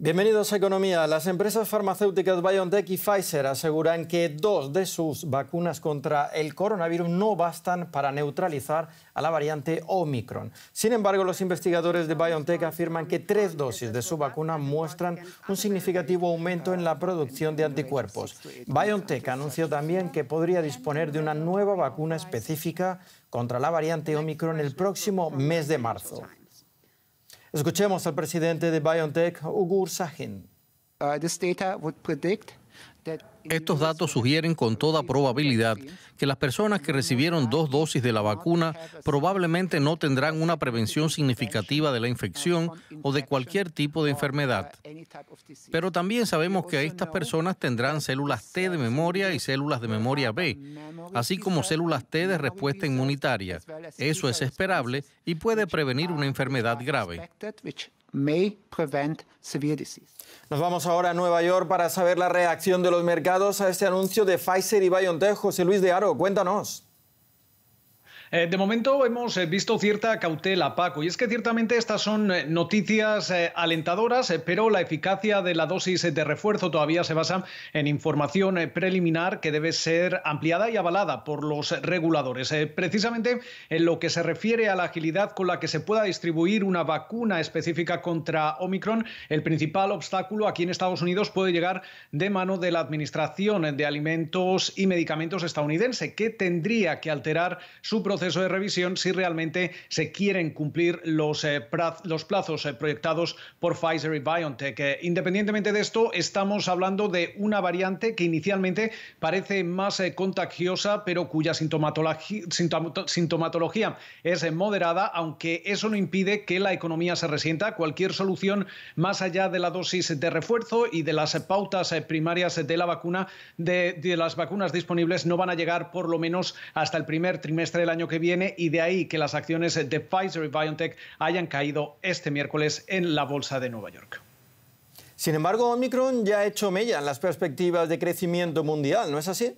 Bienvenidos a Economía. Las empresas farmacéuticas BioNTech y Pfizer aseguran que dos de sus vacunas contra el coronavirus no bastan para neutralizar a la variante Omicron. Sin embargo, los investigadores de BioNTech afirman que tres dosis de su vacuna muestran un significativo aumento en la producción de anticuerpos. BioNTech anunció también que podría disponer de una nueva vacuna específica contra la variante Omicron el próximo mes de marzo. Escuchemos al presidente de BioNTech, Ugur Sahin. Uh, estos datos sugieren con toda probabilidad que las personas que recibieron dos dosis de la vacuna probablemente no tendrán una prevención significativa de la infección o de cualquier tipo de enfermedad. Pero también sabemos que estas personas tendrán células T de memoria y células de memoria B, así como células T de respuesta inmunitaria. Eso es esperable y puede prevenir una enfermedad grave may prevent severe disease. Nos vamos ahora a Nueva York para saber la reacción de los mercados a este anuncio de Pfizer y BioNTech. José Luis de Aro, cuéntanos. Eh, de momento hemos eh, visto cierta cautela, Paco, y es que ciertamente estas son eh, noticias alentadoras, pero la eficacia de la dosis de refuerzo todavía se basa en información preliminar que debe ser ampliada y avalada por los reguladores. precisamente en lo que se refiere a la agilidad con la que se pueda distribuir una vacuna específica contra Omicron, el principal obstáculo aquí en Estados Unidos puede llegar de mano de la Administración de Alimentos y Medicamentos estadounidense, que tendría que alterar su de revisión si realmente se quieren cumplir los, eh, los plazos eh, proyectados por Pfizer y BioNTech. Eh, independientemente de esto, estamos hablando de una variante que inicialmente parece más contagiosa, pero cuya sintomatología, sintomatología es moderada, aunque eso no impide que la economía se resienta. Cualquier solución más allá de la dosis de refuerzo y de las pautas primarias de la vacuna, de las vacunas disponibles, no van a llegar por lo menos hasta el primer trimestre del año que viene y de ahí que las acciones de Pfizer y BioNTech hayan caído este miércoles en la bolsa de Nueva York. Sin embargo, Omicron ya ha hecho mella en las perspectivas de crecimiento mundial, ¿no es así?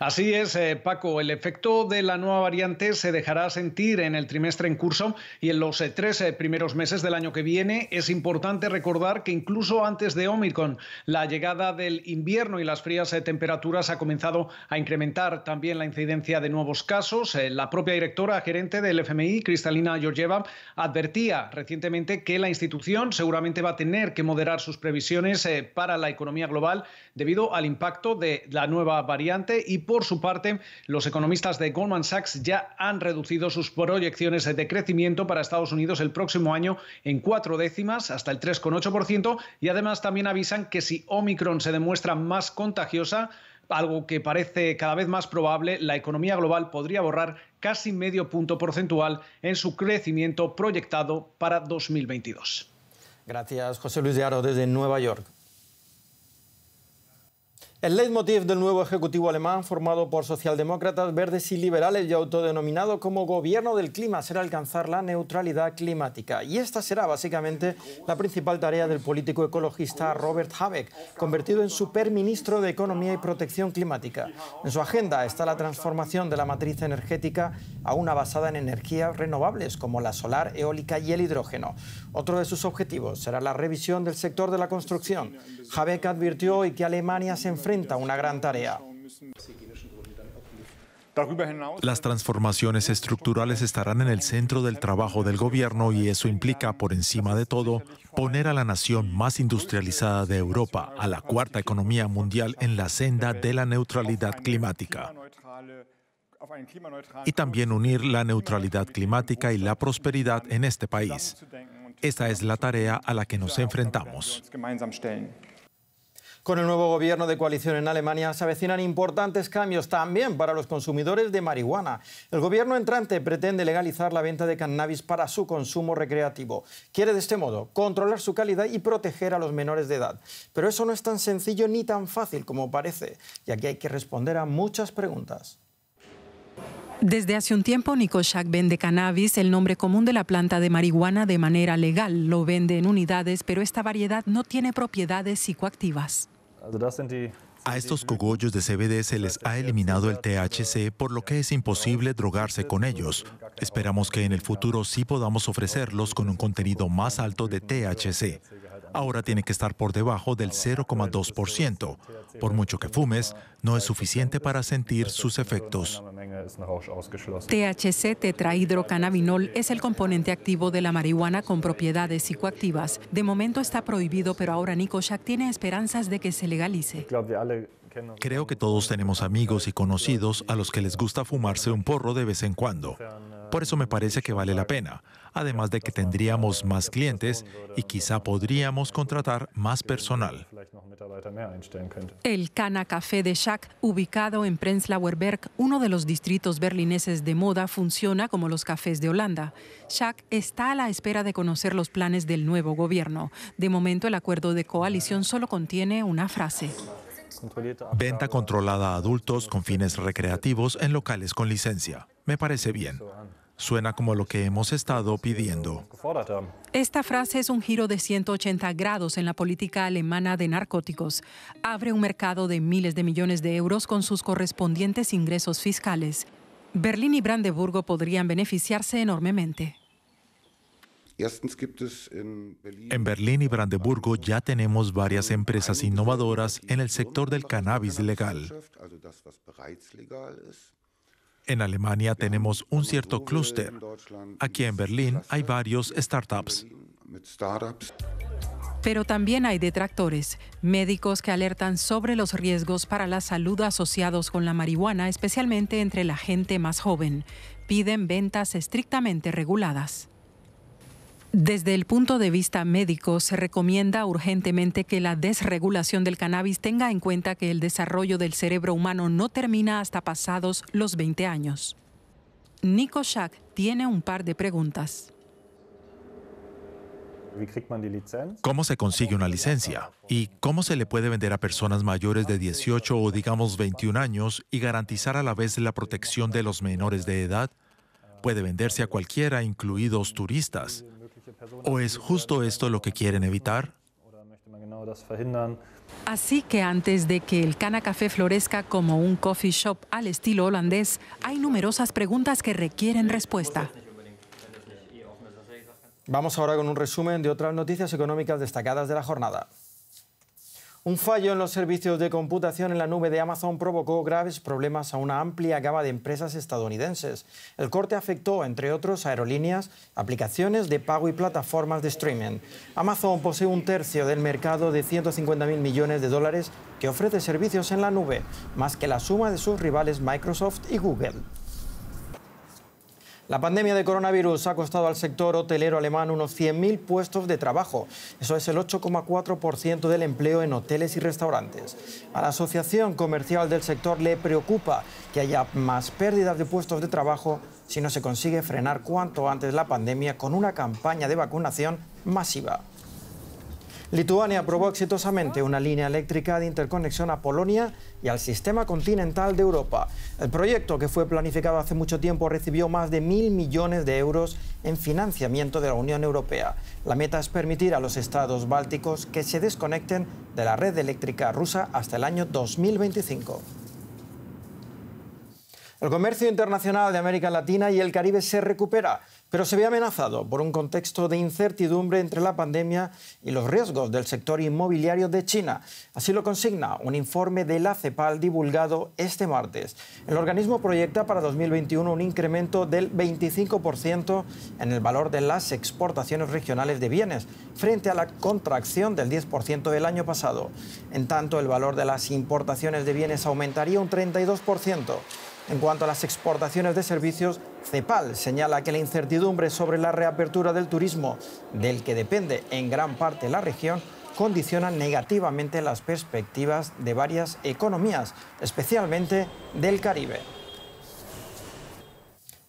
Así es, eh, Paco, el efecto de la nueva variante se dejará sentir en el trimestre en curso y en los eh, tres eh, primeros meses del año que viene. Es importante recordar que incluso antes de Omicron, la llegada del invierno y las frías temperaturas ha comenzado a incrementar también la incidencia de nuevos casos. la propia directora gerente del FMI, Cristalina Georgieva, advertía recientemente que la institución seguramente va a tener que moderar sus previsiones para la economía global debido al impacto de la nueva variante y por su parte, los economistas de Goldman Sachs ya han reducido sus proyecciones de crecimiento para Estados Unidos el próximo año en cuatro décimas, hasta el 3,8%, y además también avisan que si Omicron se demuestra más contagiosa, algo que parece cada vez más probable, la economía global podría borrar casi medio punto porcentual en su crecimiento proyectado para 2022. Gracias, José Luis de Aro, desde Nueva York. El leitmotiv del nuevo Ejecutivo alemán, formado por socialdemócratas, verdes y liberales y autodenominado como Gobierno del Clima, será alcanzar la neutralidad climática. Y esta será básicamente la principal tarea del político ecologista Robert Habeck, convertido en superministro de Economía y Protección Climática. En su agenda está la transformación de la matriz energética a una basada en energías renovables como la solar, eólica y el hidrógeno. Otro de sus objetivos será la revisión del sector de la construcción. Habeck advirtió hoy que Alemania se enfrenta enfrenta una gran tarea. Las transformaciones estructurales estarán en el centro del trabajo del gobierno y eso implica, por encima de todo, poner a la nación más industrializada de Europa, a la cuarta economía mundial, en la senda de la neutralidad climática. Y también unir la neutralidad climática y la prosperidad en este país. Esta es la tarea a la que nos enfrentamos. Con el nuevo gobierno de coalición en Alemania se avecinan importantes cambios también para los consumidores de marihuana. El gobierno entrante pretende legalizar la venta de cannabis para su consumo recreativo. Quiere de este modo controlar su calidad y proteger a los menores de edad. Pero eso no es tan sencillo ni tan fácil como parece, ya que hay que responder a muchas preguntas. Desde hace un tiempo, Nico Schack vende cannabis, el nombre común de la planta de marihuana, de manera legal. Lo vende en unidades, pero esta variedad no tiene propiedades psicoactivas. A estos cogollos de CBD se les ha eliminado el THC, por lo que es imposible drogarse con ellos. Esperamos que en el futuro sí podamos ofrecerlos con un contenido más alto de THC ahora tiene que estar por debajo del 0,2%. Por mucho que fumes, no es suficiente para sentir sus efectos. THC tetrahidrocannabinol es el componente activo de la marihuana con propiedades psicoactivas. De momento está prohibido, pero ahora Nico tiene esperanzas de que se legalice. Creo que todos tenemos amigos y conocidos a los que les gusta fumarse un porro de vez en cuando. Por eso me parece que vale la pena, además de que tendríamos más clientes y quizá podríamos contratar más personal. El Cana Café de Schack, ubicado en Prenzlauer Berg, uno de los distritos berlineses de moda, funciona como los cafés de Holanda. Schack está a la espera de conocer los planes del nuevo gobierno. De momento, el acuerdo de coalición solo contiene una frase. Venta controlada a adultos con fines recreativos en locales con licencia. Me parece bien. Suena como lo que hemos estado pidiendo. Esta frase es un giro de 180 grados en la política alemana de narcóticos. Abre un mercado de miles de millones de euros con sus correspondientes ingresos fiscales. Berlín y Brandeburgo podrían beneficiarse enormemente. En Berlín y Brandeburgo ya tenemos varias empresas innovadoras en el sector del cannabis legal. En Alemania tenemos un cierto clúster. Aquí en Berlín hay varios startups. Pero también hay detractores, médicos que alertan sobre los riesgos para la salud asociados con la marihuana, especialmente entre la gente más joven. Piden ventas estrictamente reguladas. Desde el punto de vista médico, se recomienda urgentemente que la desregulación del cannabis tenga en cuenta que el desarrollo del cerebro humano no termina hasta pasados los 20 años. Nico Schack tiene un par de preguntas. ¿Cómo se consigue una licencia? ¿Y cómo se le puede vender a personas mayores de 18 o digamos 21 años y garantizar a la vez la protección de los menores de edad? Puede venderse a cualquiera, incluidos turistas. ¿O es justo esto lo que quieren evitar? Así que antes de que el Cana Café florezca como un coffee shop al estilo holandés, hay numerosas preguntas que requieren respuesta. Vamos ahora con un resumen de otras noticias económicas destacadas de la jornada. Un fallo en los servicios de computación en la nube de Amazon provocó graves problemas a una amplia gama de empresas estadounidenses. El corte afectó, entre otros, aerolíneas, aplicaciones de pago y plataformas de streaming. Amazon posee un tercio del mercado de 150.000 millones de dólares que ofrece servicios en la nube, más que la suma de sus rivales Microsoft y Google. La pandemia de coronavirus ha costado al sector hotelero alemán unos 100.000 puestos de trabajo. Eso es el 8,4% del empleo en hoteles y restaurantes. A la Asociación Comercial del Sector le preocupa que haya más pérdidas de puestos de trabajo si no se consigue frenar cuanto antes la pandemia con una campaña de vacunación masiva. Lituania aprobó exitosamente una línea eléctrica de interconexión a Polonia y al sistema continental de Europa. El proyecto, que fue planificado hace mucho tiempo, recibió más de mil millones de euros en financiamiento de la Unión Europea. La meta es permitir a los estados bálticos que se desconecten de la red eléctrica rusa hasta el año 2025. El comercio internacional de América Latina y el Caribe se recupera, pero se ve amenazado por un contexto de incertidumbre entre la pandemia y los riesgos del sector inmobiliario de China. Así lo consigna un informe de la CEPAL divulgado este martes. El organismo proyecta para 2021 un incremento del 25% en el valor de las exportaciones regionales de bienes, frente a la contracción del 10% del año pasado. En tanto, el valor de las importaciones de bienes aumentaría un 32%. En cuanto a las exportaciones de servicios, CEPAL señala que la incertidumbre sobre la reapertura del turismo, del que depende en gran parte la región, condiciona negativamente las perspectivas de varias economías, especialmente del Caribe.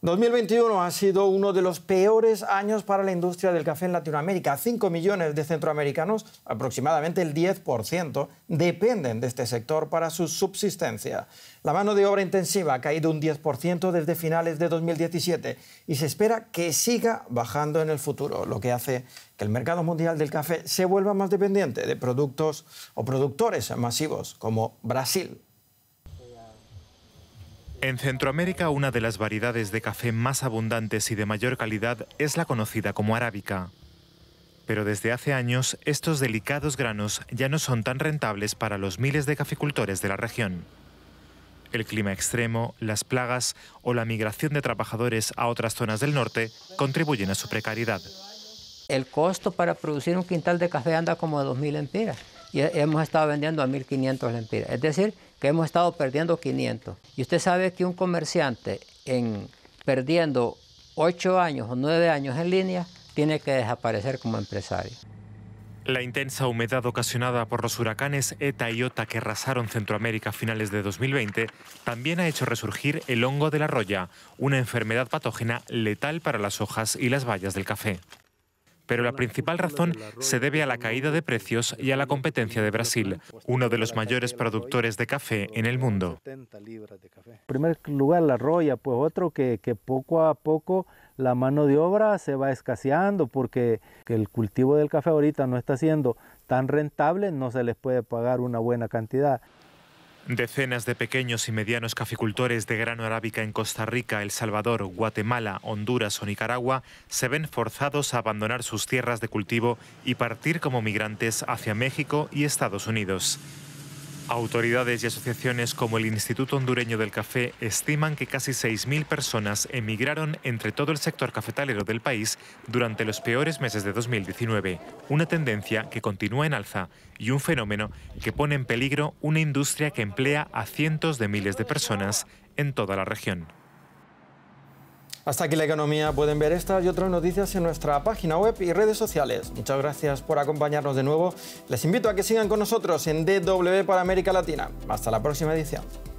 2021 ha sido uno de los peores años para la industria del café en Latinoamérica. 5 millones de centroamericanos, aproximadamente el 10%, dependen de este sector para su subsistencia. La mano de obra intensiva ha caído un 10% desde finales de 2017 y se espera que siga bajando en el futuro, lo que hace que el mercado mundial del café se vuelva más dependiente de productos o productores masivos como Brasil, en Centroamérica una de las variedades de café más abundantes y de mayor calidad es la conocida como arábica. Pero desde hace años estos delicados granos ya no son tan rentables para los miles de caficultores de la región. El clima extremo, las plagas o la migración de trabajadores a otras zonas del norte contribuyen a su precariedad. El costo para producir un quintal de café anda como a 2.000 lempiras y hemos estado vendiendo a 1.500 lempiras. Es decir, que hemos estado perdiendo 500. Y usted sabe que un comerciante en perdiendo 8 años o 9 años en línea tiene que desaparecer como empresario. La intensa humedad ocasionada por los huracanes ETA y OTA que arrasaron Centroamérica a finales de 2020 también ha hecho resurgir el hongo de la roya, una enfermedad patógena letal para las hojas y las bayas del café pero la principal razón se debe a la caída de precios y a la competencia de Brasil, uno de los mayores productores de café en el mundo. En primer lugar, la roya, pues otro que, que poco a poco la mano de obra se va escaseando porque el cultivo del café ahorita no está siendo tan rentable, no se les puede pagar una buena cantidad. Decenas de pequeños y medianos caficultores de grano arábica en Costa Rica, El Salvador, Guatemala, Honduras o Nicaragua se ven forzados a abandonar sus tierras de cultivo y partir como migrantes hacia México y Estados Unidos. Autoridades y asociaciones como el Instituto Hondureño del Café estiman que casi 6.000 personas emigraron entre todo el sector cafetalero del país durante los peores meses de 2019, una tendencia que continúa en alza y un fenómeno que pone en peligro una industria que emplea a cientos de miles de personas en toda la región. Hasta aquí la economía. Pueden ver estas y otras noticias en nuestra página web y redes sociales. Muchas gracias por acompañarnos de nuevo. Les invito a que sigan con nosotros en DW para América Latina. Hasta la próxima edición.